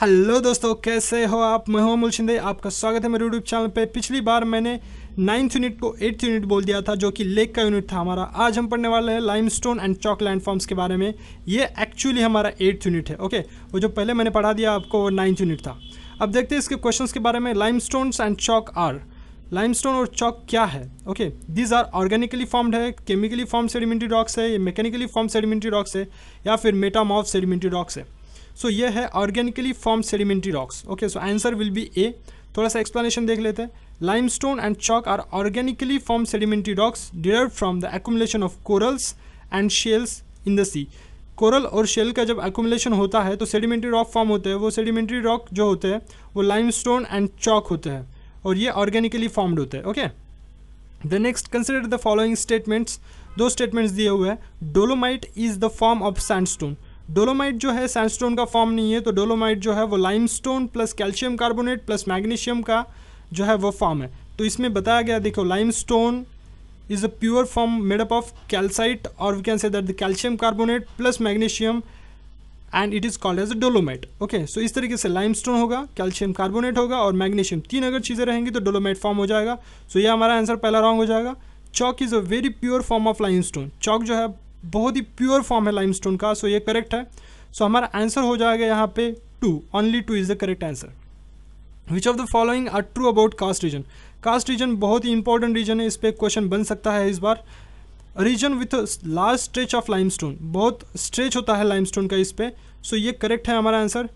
Hello दोस्तों कैसे हो आप मैं हूं मुलशिंदे शिंदे आपका स्वागत है मेरे यूट्यूब चैनल पे पिछली बार मैंने नाइन्थ यूनिट को एट्थ यूनिट बोल दिया था जो कि लेक का यूनिट था हमारा आज हम पढ़ने वाले हैं लाइमस्टोन एंड चॉक लैंडफॉर्म्स के बारे में ये एक्चुअली हमारा एट्थ यूनिट है ओके वो जो पहले मैंने पढ़ा दिया आपको वो नाइन्थ यूनिट था अब देखते हैं इसके क्वेश्चन के बारे में lime and chalk are lime और चॉक क्या है okay these are organically formed है केमिकली फॉर्म सेडिमेंट्री रॉक्स है मैकेनिकली फॉर्म सेडिमेंट्री रॉक्स है या फिर मेटामॉफ सेडिमेंट्री रॉक्स है सो so, ये है organically form sedimentary rocks okay so answer will be A थोड़ा सा एक्सप्लेनेशन देख लेते हैं limestone and chalk are organically form sedimentary rocks derive from the accumulation of corals and shells in the sea coral और shell का जब accumulation होता है तो सेडिमेंट्री रॉक फॉर्म होते हैं वो सेडिमेंट्री रॉक जो होते हैं वो लाइम स्टोन एंड चॉक होते हैं और ये ऑर्गेनिकली फॉर्म्ड होते हैं okay the next consider the following statements दो स्टेटमेंट्स दिए हुए हैं dolomite is the form of sandstone dolomite जो है सैंडस्टोन का फॉर्म नहीं है तो डोलोमाइट जो है वो limestone plus calcium carbonate plus magnesium का जो है वो फॉर्म है तो इसमें बताया गया देखो limestone is a pure form made up of calcite और we can say that the calcium carbonate plus magnesium and it is called as a dolomite okay so इस तरीके से लाइमस्टोन होगा कैल्शियम कार्बोनेट होगा और मैग्नीशियम तीन अगर चीज़ें रहेंगी तो डोलोमाइट फॉर्म हो जाएगा सो so, यह हमारा आंसर पहला रॉन्ग हो जाएगा chalk is a very pure form of limestone chalk जो है बहुत ही प्योर फॉर्म है लाइमस्टोन का सो ये करेक्ट है सो हमारा आंसर हो जाएगा यहाँ पे two only two is the correct answer which of the following are true about karst region karst region बहुत ही इंपॉर्टेंट रीजन है इस पर क्वेश्चन बन सकता है इस बार region with large stretch of limestone बहुत स्ट्रेच होता है लाइमस्टोन का इस पर सो ये करेक्ट है हमारा answer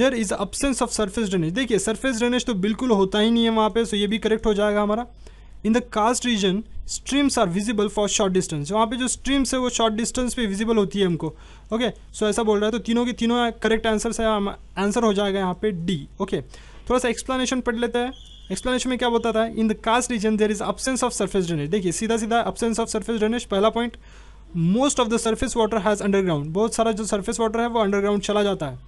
there is absence of surface drainage देखिए सरफेस ड्रेनेज तो बिल्कुल होता ही नहीं है वहाँ पे सो so ये भी करेक्ट हो जाएगा हमारा in the karst region streams are visible for short distance वहाँ पे जो स्ट्रीम्स है वो शॉर्ट डिस्टेंस पे विजिबल होती है हमको ओके okay? सो so, ऐसा बोल रहा है तो तीनों के तीनों करेक्ट आंसर है आंसर हो जाएगा यहाँ पे डी ओके okay? थोड़ा सा एक्सप्लेनेशन पढ़ लेते हैं एक्सप्लेनेशन में क्या बताता है in the karst region there is absence of surface drainage देखिए सीधा सीधा अब्सेंस ऑफ सर्फेस ड्रेनेज पहला point most of the surface water has underground बहुत सारा जो सर्फेस वाटर है वो अंडरग्राउंड चला जाता है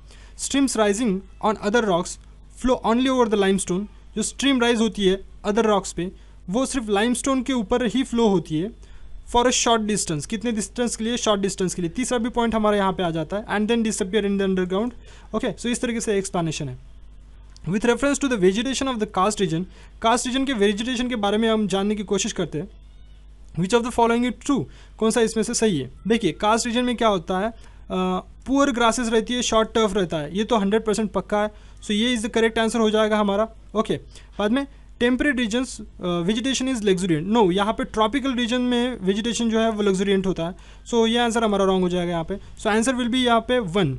streams rising on other rocks flow only over the limestone जो स्ट्रीम राइज होती है अदर रॉक्स पे वो सिर्फ लाइमस्टोन के ऊपर ही फ्लो होती है फॉर अ शॉर्ट डिस्टेंस कितने डिस्टेंस के लिए शॉर्ट डिस्टेंस के लिए तीसरा भी पॉइंट हमारे यहाँ पे आ जाता है and then disappear in the underground okay so इस तरीके से एक्सप्लेनेशन है with reference to the vegetation of the karst region karst region के वेजिटेशन के बारे में हम जानने की कोशिश करते हैं which of the following it true कौन सा इसमें से सही है देखिए कास्ट रीजन में क्या होता है पुअर ग्रासेस रहती है शॉर्ट टर्फ रहता है ये तो 100 परसेंट पक्का है सो so ये इज़ द करेक्ट आंसर हो जाएगा हमारा ओके okay. बाद में temperate regions vegetation is luxuriant no यहाँ पे ट्रॉपिकल रीजन में वेजिटेशन जो है वो लग्जरियंट होता है सो so, ये आंसर हमारा रॉन्ग हो जाएगा यहाँ पे सो आंसर विल बी यहाँ पे वन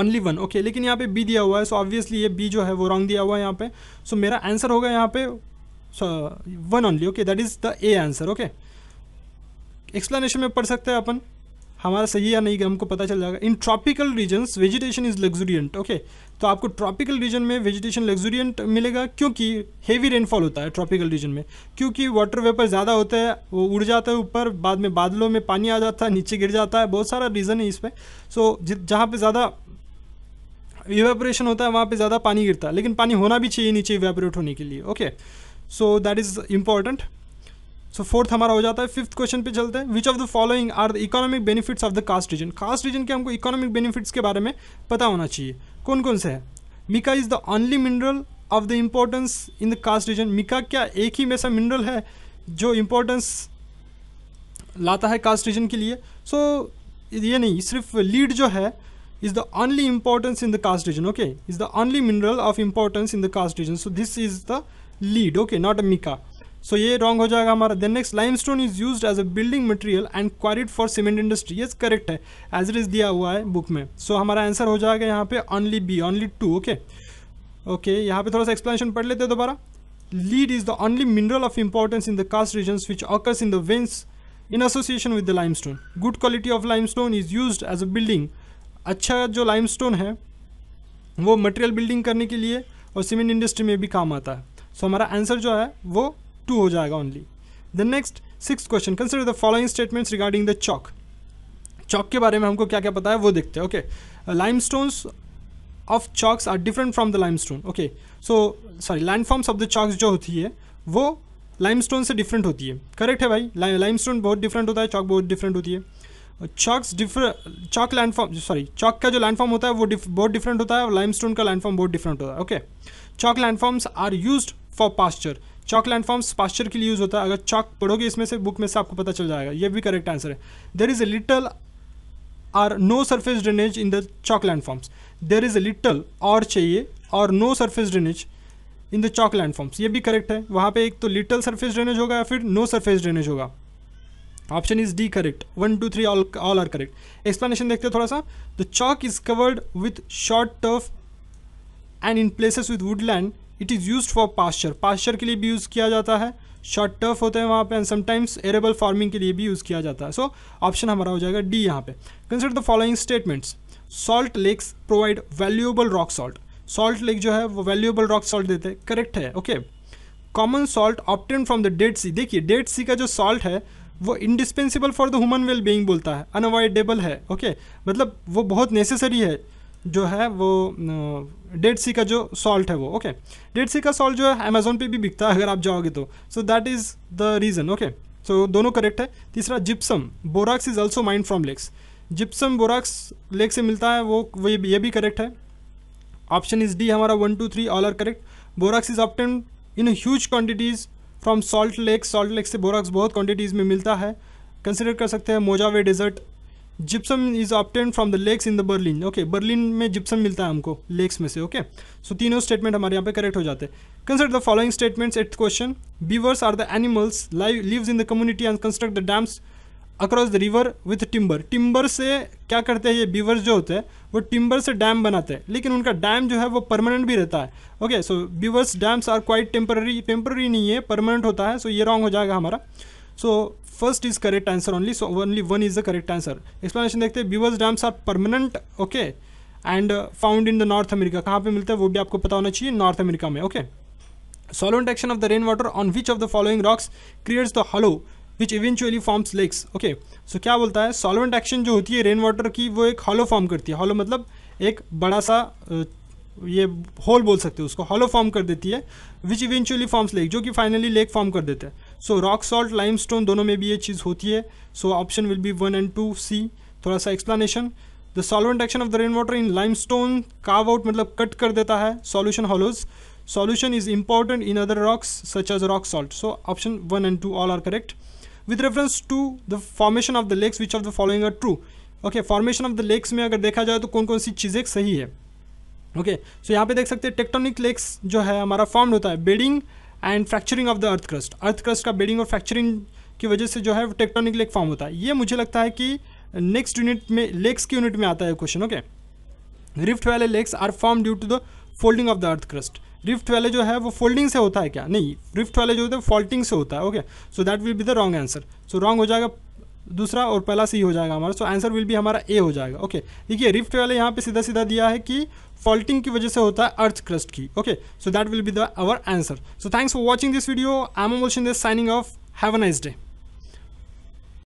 ओनली वन ओके लेकिन यहाँ पे बी दिया हुआ है सो so ऑब्वियसली ये बी जो है वो रॉन्ग दिया हुआ है यहाँ पे सो so, मेरा आंसर होगा यहाँ पे one only okay that is the A answer okay explanation में पढ़ सकते हैं अपन हमारा सही या नहीं कि हमको पता चल जाएगा in tropical regions vegetation is luxuriant okay तो आपको ट्रॉपिकल रीजन में वेजिटेशन लग्जूरियंट मिलेगा क्योंकि हेवी रेनफॉल होता है ट्रॉपिकल रीजन में क्योंकि वाटर वेपर ज़्यादा होता है वो उड़ जाता है ऊपर बाद में बादलों में पानी आ जाता है नीचे गिर जाता है बहुत सारा रीज़न है इसमें सो जहाँ पर ज़्यादा इवेपोरेशन होता है वहाँ पर ज़्यादा पानी गिरता है लेकिन पानी होना भी चाहिए नीचे इवेपोरेट होने के लिए okay so that is important so fourth हमारा हो जाता है फिफ्थ क्वेश्चन पे चलते हैं which of the following are the economic benefits of the karst region karst region के हमको इकोनॉमिक बेनिफिट्स के बारे में पता होना चाहिए कौन कौन से है mica is the only mineral of the importance in the karst region mica क्या एक ही वैसा मिनरल है जो इम्पोर्टेंस लाता है कास्ट रीजन के लिए सो so, ये नहीं सिर्फ लीड जो है is the only importance in the karst region okay is the only mineral of importance in the karst region so this is the lead okay not a mica so ये wrong हो जाएगा हमारा then next limestone is use as a building material and quarried for cement industry ये correct है as it is दिया हुआ है book में सो so, हमारा आंसर हो जाएगा यहाँ पे only B only two okay okay यहाँ पे थोड़ा सा एक्सप्लेनेशन पढ़ लेते हैं दोबारा lead is the only mineral of importance in the karst region which occurs in the veins in association with the limestone good quality of limestone is use as a building अच्छा जो lime stone है वो material building करने के लिए और cement industry में भी काम आता है सो so, हमारा आंसर जो है वो टू हो जाएगा only the next six question consider the following statements regarding the chalk chalk के बारे में हमको क्या क्या पता है वो देखते हैं okay limestones of chalks are different from the limestone okay so sorry forms of the chalks जो होती है वो लाइम स्टोन से डिफरेंट होती है करेक्ट है भाई लाइम स्टोन बहुत डिफरेंट होता है चौक बहुत डिफरेंट होती है chalks differ chalk landform sorry chalk का जो लैंडफॉर्म होता है वो डिफ, बहुत डिफरेंट होता है और लाइम स्टोन का लैंडफॉर्म बहुत डिफरेंट होता है okay chalk landforms are use for pasture chalk landforms pasture के लिए यूज़ होता है अगर चॉक पढ़ोगे इसमें से बुक में से आपको पता चल जाएगा ये भी करेक्ट आंसर है there is a little or no surface drainage in the chalk landforms there is a little और चाहिए और no surface drainage in the chalk landforms ये भी करेक्ट है वहाँ पे एक तो लिटल सर्फेस ड्रेनेज होगा या फिर नो सरफेस ड्रेनेज होगा option is D correct one two three all are correct explanation देखते हैं थोड़ा सा the chalk is covered with short turf and in places with woodland it is use for pasture pasture के लिए भी use किया जाता है शॉर्ट टर्फ होते हैं वहाँ पे एंड समटाइम्स एरेबल फार्मिंग के लिए भी यूज़ किया जाता है सो so, ऑप्शन हमारा हो जाएगा डी यहाँ पे consider the following statements salt lakes provide valuable rock salt salt lake जो है वो वैल्यूएबल रॉक सॉल्ट देते हैं करेक्ट है okay common salt obtain from the Dead Sea देखिए डेड सी का जो सॉल्ट है वो indispensable for the human well being बोलता है अनअवॉइडेबल है ओके okay? मतलब वो बहुत नेसेसरी है जो है वो डेड सी का जो सॉल्ट है वो ओके डेड सी का सॉल्ट जो है अमेजोन पे भी बिकता है अगर आप जाओगे तो so that is the reason okay so दोनों करेक्ट है तीसरा gypsum borax is also mined from lakes gypsum borax lake से मिलता है वो, वो ये भी करेक्ट है ऑप्शन इज़ डी हमारा one two three all are correct borax is obtain in huge quantities from salt lake salt lake से बोराक्स बहुत क्वान्टिटीज़ में मिलता है कंसिडर कर सकते हैं Mojave desert gypsum is obtain from the lakes in the Berlin okay Berlin में gypsum मिलता है हमको लेक्स में से ओके सो तीनों स्टेटमेंट हमारे यहाँ पे करेक्ट हो जाते हैं consider the following statements eight question beavers are the animals live lives in the community and construct the dams across the river with timber timber से क्या करते हैं ये बीवर्स जो होते हैं वो टिम्बर से डैम बनाते हैं लेकिन उनका डैम जो है वो परमानेंट भी रहता है okay so beavers dams are quite temporary temporary नहीं है परमानेंट होता है सो so ये रॉन्ग हो जाएगा हमारा so first is correct answer only so only one is the correct answer explanation देखते हैं beavers dams are permanent okay and found in the North America कहाँ पे मिलता है वो भी आपको पता होना चाहिए नॉर्थ अमेरिका में okay solution action of the rain water on which of the following rocks creates the hollow which eventually forms lakes okay so क्या बोलता है सॉलोंट एक्शन जो होती है रेन वाटर की वो एक हॉलो फॉर्म करती है हॉलो मतलब एक बड़ा सा uh, ये होल बोल सकते हो उसको हॉलो फॉर्म कर देती है विच इवेंचुअली फॉर्म्स लेक जो कि फाइनली लेक फॉर्म कर देते हैं सो रॉक सॉल्ट लाइम दोनों में भी ये चीज़ होती है so option will be one and two see थोड़ा सा explanation the solvent action of the rain water in limestone carve out मतलब कट कर देता है solution hollows solution is important in other rocks such as rock salt so option one and two all are correct with reference to the formation of the lakes which of the following are true okay formation of the lakes में अगर देखा जाए तो कौन कौन सी चीज़ें सही है ओके okay, सो so यहाँ पे देख सकते हैं टेक्टोनिक लेक्स जो है हमारा फॉर्म होता है bedding and fracturing of the earth crust earth crust का बेडिंग और फ्रैक्चरिंग की वजह से जो है टेक्टोनिक लेक फॉर्म होता है ये मुझे लगता है कि नेक्स्ट यूनिट में लेक्स की यूनिट में आता है question okay rift valley lakes are form due to the folding of the earth crust rift valley जो है वो फोल्डिंग से होता है क्या नहीं रिफ्ट वैले जो होता है फॉल्टिंग से होता है okay so that will be the wrong answer so wrong हो जाएगा दूसरा और पहला सी हो जाएगा हमारा सो आंसर विल भी हमारा ए हो जाएगा ओके देखिए रिफ्ट वाले यहाँ पे सीधा सीधा दिया है कि फॉल्टिंग की वजह से होता है अर्थ क्रस्ट की okay so that will be the our answer so thanks for watching this video I am motion this signing off have a nice day